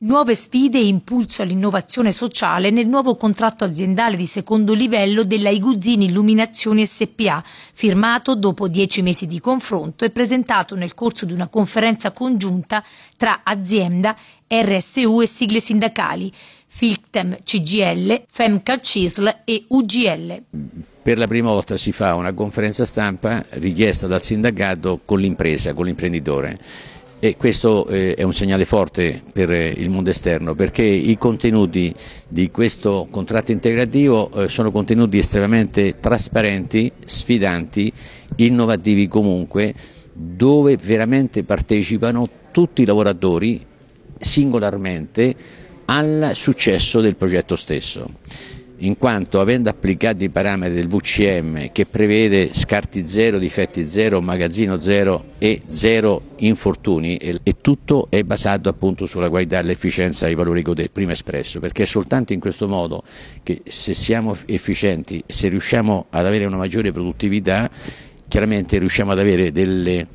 Nuove sfide e impulso all'innovazione sociale nel nuovo contratto aziendale di secondo livello della Iguzzini Illuminazioni SPA, firmato dopo dieci mesi di confronto e presentato nel corso di una conferenza congiunta tra azienda, RSU e sigle sindacali, FILTEM CGL, FEMCA CISL e UGL. Per la prima volta si fa una conferenza stampa richiesta dal sindacato con l'impresa, con l'imprenditore e questo eh, è un segnale forte per eh, il mondo esterno perché i contenuti di questo contratto integrativo eh, sono contenuti estremamente trasparenti, sfidanti, innovativi comunque, dove veramente partecipano tutti i lavoratori singolarmente al successo del progetto stesso in quanto avendo applicato i parametri del VCM che prevede scarti zero, difetti zero, magazzino zero e zero infortuni e, tutto è basato appunto sulla qualità e l'efficienza dei valori che ho prima espresso perché è soltanto in questo modo che se siamo efficienti, se riusciamo ad avere una maggiore produttività chiaramente riusciamo ad avere delle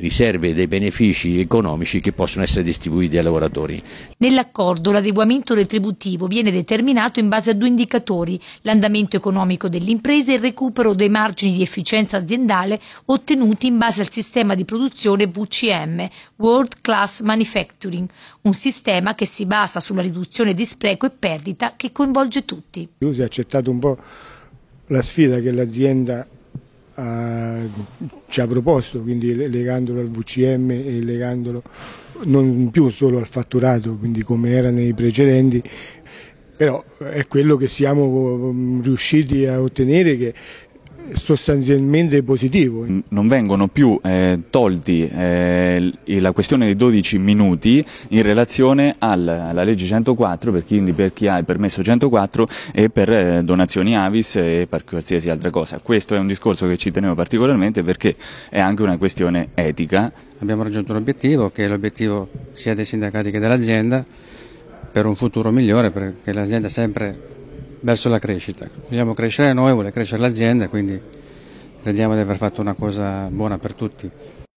riserve dei benefici economici che possono essere distribuiti ai lavoratori. Nell'accordo l'adeguamento retributivo viene determinato in base a due indicatori, l'andamento economico dell'impresa e il recupero dei margini di efficienza aziendale ottenuti in base al sistema di produzione VCM, World Class Manufacturing, un sistema che si basa sulla riduzione di spreco e perdita che coinvolge tutti. Lui si è accettato un po' la sfida che l'azienda ha ha, ci ha proposto, quindi legandolo al VCM e legandolo non più solo al fatturato, quindi come era nei precedenti, però è quello che siamo um, riusciti a ottenere che sostanzialmente positivo. Non vengono più eh, tolti eh, la questione dei 12 minuti in relazione alla legge 104 per chi, per chi ha il permesso 104 e per eh, donazioni Avis e per qualsiasi altra cosa. Questo è un discorso che ci tenevo particolarmente perché è anche una questione etica. Abbiamo raggiunto un obiettivo che è l'obiettivo sia dei sindacati che dell'azienda per un futuro migliore perché l'azienda sempre verso la crescita. Vogliamo crescere noi, vuole crescere l'azienda, quindi crediamo di aver fatto una cosa buona per tutti.